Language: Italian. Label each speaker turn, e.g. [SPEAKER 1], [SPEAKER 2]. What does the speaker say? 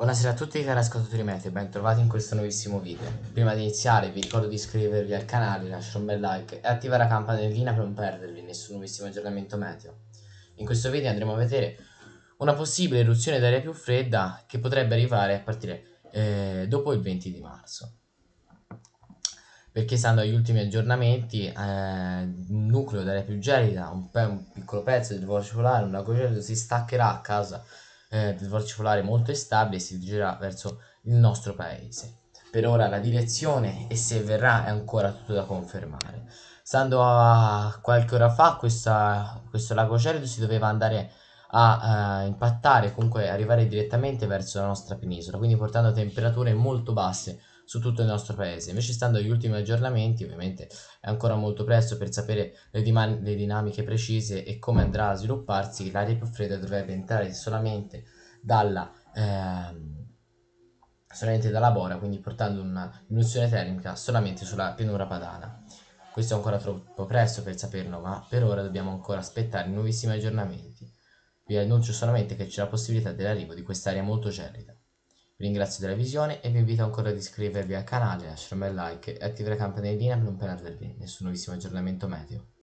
[SPEAKER 1] Buonasera a tutti cari ascoltatori Mete, ben trovati in questo nuovissimo video. Prima di iniziare vi ricordo di iscrivervi al canale, lasciare un bel like e attivare la campanellina per non perdervi nessun nuovissimo aggiornamento meteo. In questo video andremo a vedere una possibile eruzione d'aria più fredda che potrebbe arrivare a partire eh, dopo il 20 di marzo. Perché stando agli ultimi aggiornamenti, eh, il nucleo d'aria più gelida, un, pe un piccolo pezzo del vortice polare, un lago gelido, si staccherà a causa di eh, particolare molto stabile si dirigerà verso il nostro paese. Per ora la direzione e se verrà è ancora tutto da confermare. Stando a qualche ora fa, questa, questo lago Cerdo si doveva andare a uh, impattare, comunque arrivare direttamente verso la nostra penisola, quindi portando temperature molto basse su tutto il nostro paese. Invece stando agli ultimi aggiornamenti, ovviamente è ancora molto presto per sapere le, le dinamiche precise e come andrà a svilupparsi, l'aria più fredda dovrebbe entrare solamente dalla... Ehm, solamente dalla Bora, quindi portando una diminuzione termica solamente sulla pianura padana. Questo è ancora troppo presto per saperlo, ma per ora dobbiamo ancora aspettare nuovissimi aggiornamenti. Vi annuncio solamente che c'è la possibilità dell'arrivo di quest'area molto gelida. Vi ringrazio della visione e vi invito ancora ad iscrivervi al canale, lasciare un bel like e attivare la campanellina per non perdervi nessun nuovissimo aggiornamento meteo.